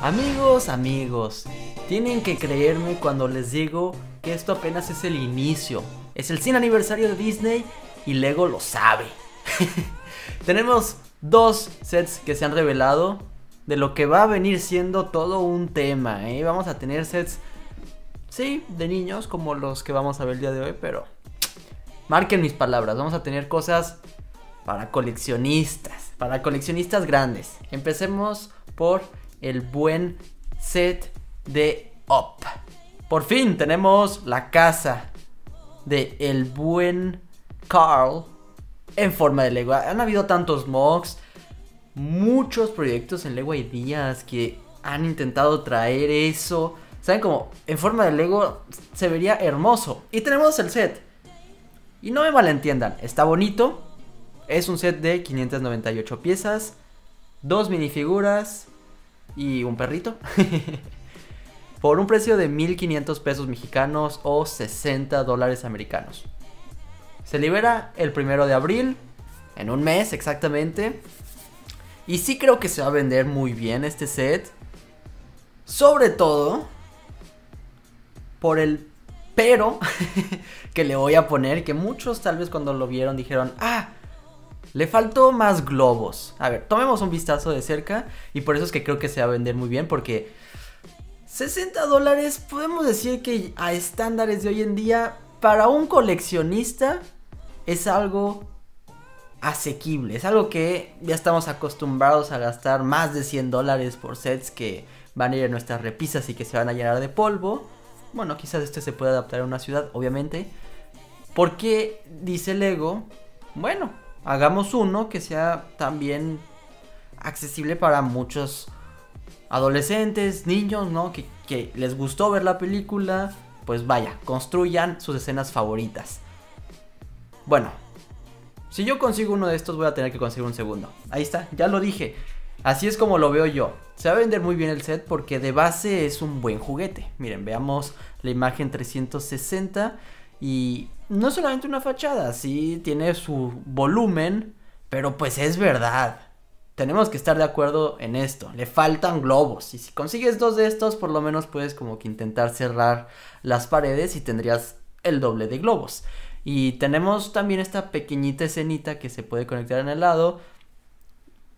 Amigos, amigos, tienen que creerme cuando les digo que esto apenas es el inicio. Es el 100 aniversario de Disney y Lego lo sabe. Tenemos dos sets que se han revelado de lo que va a venir siendo todo un tema. ¿eh? Vamos a tener sets, sí, de niños como los que vamos a ver el día de hoy, pero marquen mis palabras, vamos a tener cosas para coleccionistas, para coleccionistas grandes. Empecemos por el buen set de Up. Por fin tenemos la casa de el buen Carl en forma de Lego Han habido tantos mocks, muchos proyectos en Lego y días que han intentado traer eso. ¿Saben como En forma de Lego se vería hermoso. Y tenemos el set. Y no me malentiendan, está bonito. Es un set de 598 piezas, dos minifiguras, y un perrito. por un precio de 1.500 pesos mexicanos o 60 dólares americanos. Se libera el primero de abril, en un mes exactamente. Y sí creo que se va a vender muy bien este set. Sobre todo por el pero que le voy a poner, que muchos tal vez cuando lo vieron dijeron, ah, le faltó más globos. A ver, tomemos un vistazo de cerca y por eso es que creo que se va a vender muy bien porque 60 dólares podemos decir que a estándares de hoy en día para un coleccionista es algo asequible, es algo que ya estamos acostumbrados a gastar más de 100 dólares por sets que van a ir a nuestras repisas y que se van a llenar de polvo. Bueno, quizás este se pueda adaptar a una ciudad, obviamente. porque dice Lego? Bueno, hagamos uno que sea también accesible para muchos adolescentes, niños, ¿no? Que, les gustó ver la película, pues vaya, construyan sus escenas favoritas. Bueno, si yo consigo uno de estos voy a tener que conseguir un segundo. Ahí está, ya lo dije. Así es como lo veo yo. Se va a vender muy bien el set porque de base es un buen juguete. Miren, veamos la imagen 360. Y no solamente una fachada, sí tiene su volumen, pero pues es verdad. Tenemos que estar de acuerdo en esto. Le faltan globos. Y si consigues dos de estos, por lo menos puedes como que intentar cerrar las paredes y tendrías el doble de globos. Y tenemos también esta pequeñita escenita que se puede conectar en el lado.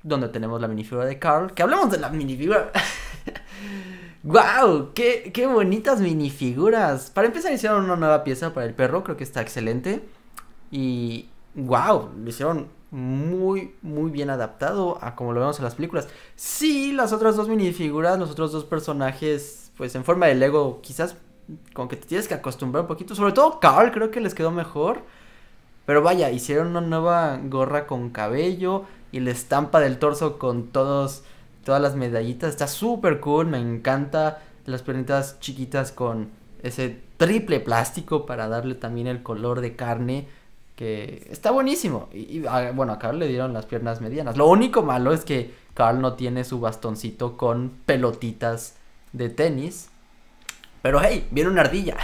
Donde tenemos la minifigura de Carl. Que hablemos de la minifigura. ¡Wow! ¡Qué, bonitas minifiguras! Para empezar hicieron una nueva pieza para el perro, creo que está excelente. Y wow, lo hicieron muy, muy bien adaptado a como lo vemos en las películas. Sí, las otras dos minifiguras, los otros dos personajes, pues en forma de Lego, quizás con que te tienes que acostumbrar un poquito. Sobre todo Carl, creo que les quedó mejor. Pero vaya, hicieron una nueva gorra con cabello y la estampa del torso con todos todas las medallitas. Está súper cool, me encanta las piernitas chiquitas con ese triple plástico para darle también el color de carne que está buenísimo. Y, bueno, a Carl le dieron las piernas medianas. Lo único malo es que Carl no tiene su bastoncito con pelotitas de tenis. Pero hey, viene una ardilla.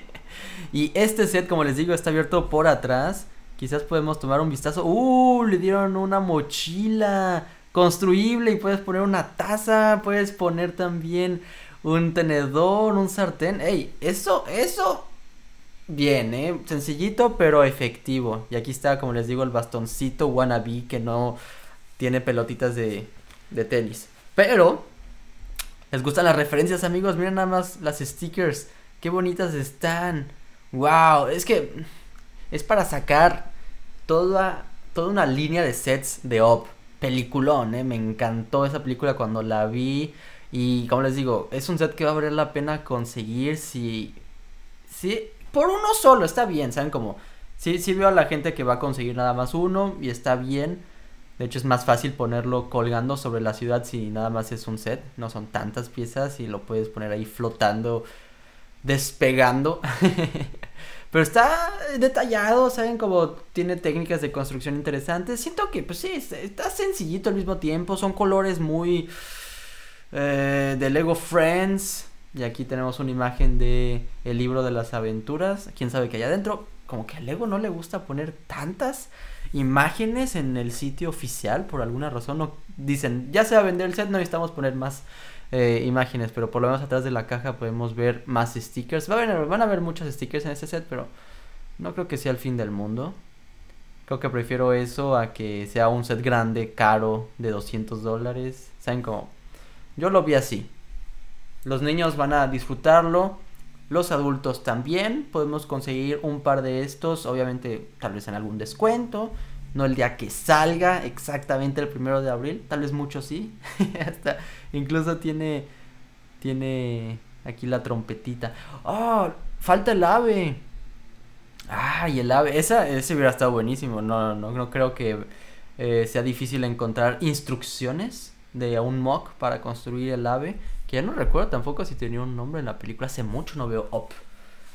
y este set, como les digo, está abierto por atrás. Quizás podemos tomar un vistazo. ¡Uh! Le dieron una mochila construible y puedes poner una taza, puedes poner también un tenedor, un sartén. Ey, eso, eso. Bien, ¿eh? Sencillito pero efectivo. Y aquí está, como les digo, el bastoncito wannabe que no tiene pelotitas de, de tenis. Pero, ¿les gustan las referencias, amigos? Miren nada más las stickers. Qué bonitas están. ¡Wow! Es que es para sacar toda, toda una línea de sets de OP peliculón, ¿eh? me encantó esa película cuando la vi. Y como les digo, es un set que va a valer la pena conseguir si. si por uno solo, está bien, ¿saben? Como. si sirve veo a la gente que va a conseguir nada más uno y está bien. De hecho es más fácil ponerlo colgando sobre la ciudad si nada más es un set, no son tantas piezas y lo puedes poner ahí flotando, despegando. Pero está detallado, ¿saben? Como tiene técnicas de construcción interesantes. Siento que, pues sí, está sencillito al mismo tiempo. Son colores muy eh, de Lego Friends. Y aquí tenemos una imagen de el libro de las aventuras. Quién sabe qué hay adentro, como que a Lego no le gusta poner tantas imágenes en el sitio oficial por alguna razón. No, dicen, ya se va a vender el set, no necesitamos poner más eh, imágenes, pero por lo menos atrás de la caja podemos ver más stickers. van a haber muchos stickers en este set, pero no creo que sea el fin del mundo. Creo que prefiero eso a que sea un set grande, caro, de 200 dólares. ¿Saben cómo? Yo lo vi así. Los niños van a disfrutarlo los adultos también podemos conseguir un par de estos, obviamente tal vez en algún descuento, no el día que salga exactamente el primero de abril, tal vez mucho sí, hasta incluso tiene, tiene aquí la trompetita. ¡Oh! Falta el ave. ¡Ay, el ave! Esa, ese hubiera estado buenísimo, no, no, no creo que eh, sea difícil encontrar instrucciones de un mock para construir el ave, que ya no recuerdo tampoco si tenía un nombre en la película, hace mucho no veo Up.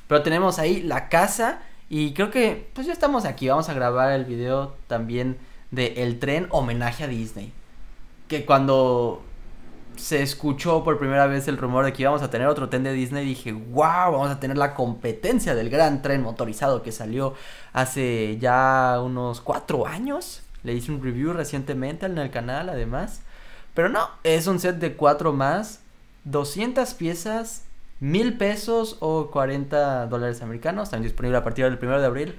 Pero tenemos ahí la casa y creo que pues ya estamos aquí, vamos a grabar el video también de El tren homenaje a Disney. Que cuando se escuchó por primera vez el rumor de que íbamos a tener otro tren de Disney, dije, wow, vamos a tener la competencia del gran tren motorizado que salió hace ya unos cuatro años. Le hice un review recientemente en el canal, además. Pero no, es un set de 4 más, 200 piezas, 1000 pesos o 40 dólares americanos. También disponible a partir del 1 de abril.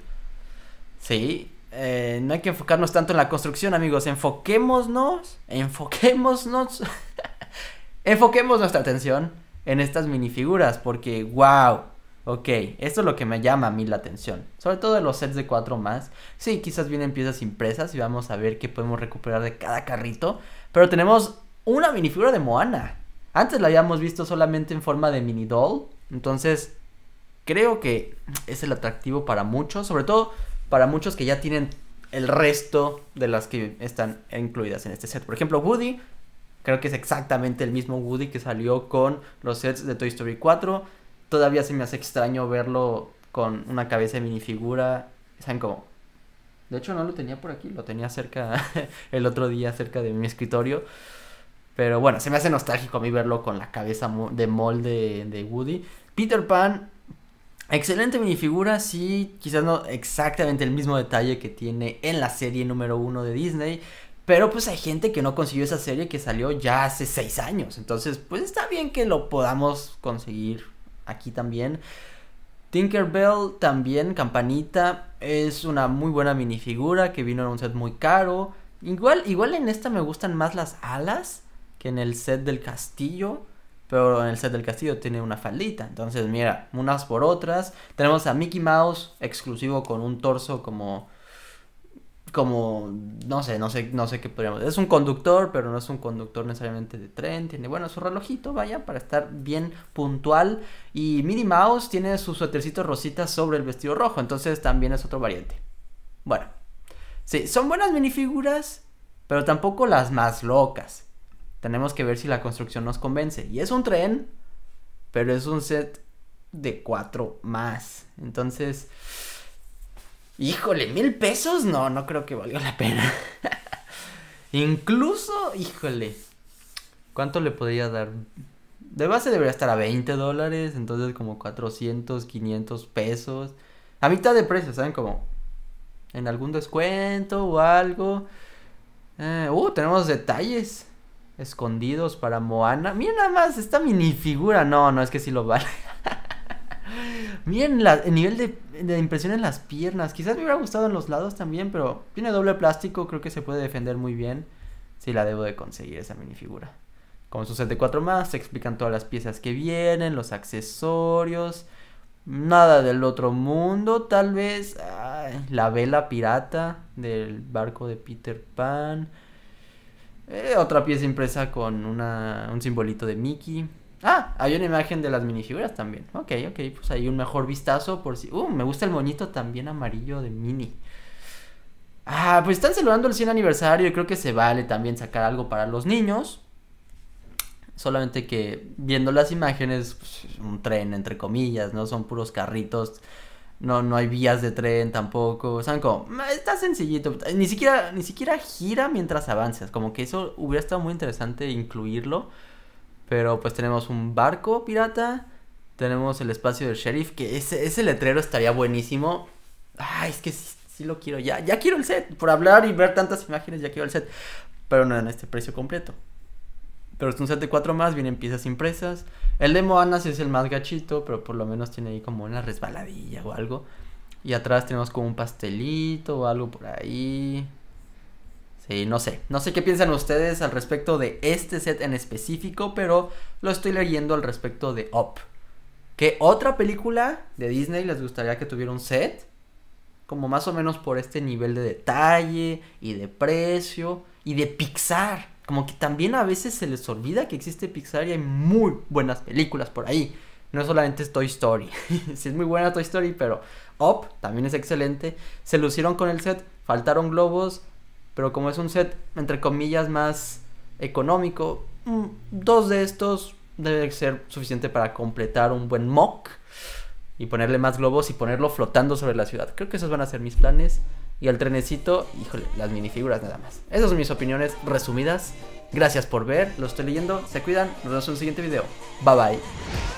Sí, eh, no hay que enfocarnos tanto en la construcción, amigos. Enfoquémonos, enfoquémonos, enfoquemos nuestra atención en estas minifiguras porque, wow. Ok, esto es lo que me llama a mí la atención. Sobre todo los sets de 4 más. Sí, quizás vienen piezas impresas y vamos a ver qué podemos recuperar de cada carrito. Pero tenemos una minifigura de Moana. Antes la habíamos visto solamente en forma de mini doll. Entonces, creo que es el atractivo para muchos. Sobre todo para muchos que ya tienen el resto de las que están incluidas en este set. Por ejemplo, Woody. Creo que es exactamente el mismo Woody que salió con los sets de Toy Story 4. Todavía se me hace extraño verlo con una cabeza de minifigura. ¿Saben cómo? De hecho, no lo tenía por aquí, lo tenía cerca el otro día, cerca de mi escritorio. Pero bueno, se me hace nostálgico a mí verlo con la cabeza de molde de Woody. Peter Pan, excelente minifigura, sí, quizás no exactamente el mismo detalle que tiene en la serie número uno de Disney. Pero pues hay gente que no consiguió esa serie que salió ya hace seis años. Entonces, pues está bien que lo podamos conseguir aquí también. Tinkerbell también, campanita. Es una muy buena minifigura que vino en un set muy caro. Igual, igual en esta me gustan más las alas que en el set del castillo. Pero en el set del castillo tiene una faldita. Entonces, mira, unas por otras. Tenemos a Mickey Mouse exclusivo con un torso como como no sé, no sé, no sé qué podríamos. Es un conductor, pero no es un conductor necesariamente de tren, tiene bueno, su relojito, vaya, para estar bien puntual y Minnie Mouse tiene su suétercito rosita sobre el vestido rojo, entonces también es otro variante. Bueno. Sí, son buenas minifiguras, pero tampoco las más locas. Tenemos que ver si la construcción nos convence. Y es un tren, pero es un set de cuatro más. Entonces, Híjole, mil pesos, no, no creo que valga la pena. Incluso, híjole, ¿cuánto le podría dar? De base debería estar a 20 dólares, entonces como 400, 500 pesos. A mitad de precio, ¿saben? Como en algún descuento o algo. Eh, uh, tenemos detalles escondidos para Moana. Mira nada más, esta minifigura. No, no, es que sí lo vale. Miren el nivel de, impresión en las piernas. Quizás me hubiera gustado en los lados también, pero tiene doble plástico. Creo que se puede defender muy bien. Si la debo de conseguir esa minifigura. Con su set de 4 más, se explican todas las piezas que vienen, los accesorios. Nada del otro mundo, tal vez. la vela pirata del barco de Peter Pan. Eh, otra pieza impresa con un simbolito de Mickey. Ah, hay una imagen de las minifiguras también. Ok, ok, pues hay un mejor vistazo por si. Uh, me gusta el moñito también amarillo de mini. Ah, pues están celebrando el 100 aniversario y creo que se vale también sacar algo para los niños. Solamente que viendo las imágenes, pues, un tren entre comillas, ¿no? Son puros carritos. No, no hay vías de tren tampoco. O sea, como, Está sencillito. Ni siquiera, ni siquiera gira mientras avanzas. Como que eso hubiera estado muy interesante incluirlo pero pues tenemos un barco pirata. Tenemos el espacio del sheriff. Que ese, ese letrero estaría buenísimo. Ay, es que sí, lo quiero. Ya, ya quiero el set. Por hablar y ver tantas imágenes, ya quiero el set. Pero no en este precio completo. Pero es un set de cuatro más, vienen piezas impresas. El de Moana sí es el más gachito, pero por lo menos tiene ahí como una resbaladilla o algo. Y atrás tenemos como un pastelito o algo por ahí. Sí, no sé. No sé qué piensan ustedes al respecto de este set en específico, pero lo estoy leyendo al respecto de Up. ¿Qué otra película de Disney les gustaría que tuviera un set? Como más o menos por este nivel de detalle y de precio y de Pixar. Como que también a veces se les olvida que existe Pixar y hay muy buenas películas por ahí. No solamente es Toy Story. sí es muy buena Toy Story, pero Up también es excelente. Se lucieron con el set, faltaron globos, pero como es un set, entre comillas, más económico, mm, dos de estos debe ser suficiente para completar un buen mock y ponerle más globos y ponerlo flotando sobre la ciudad. Creo que esos van a ser mis planes. Y el trenecito, híjole, las minifiguras nada más. Esas son mis opiniones resumidas. Gracias por ver, lo estoy leyendo, se cuidan, nos vemos en un siguiente video. Bye bye.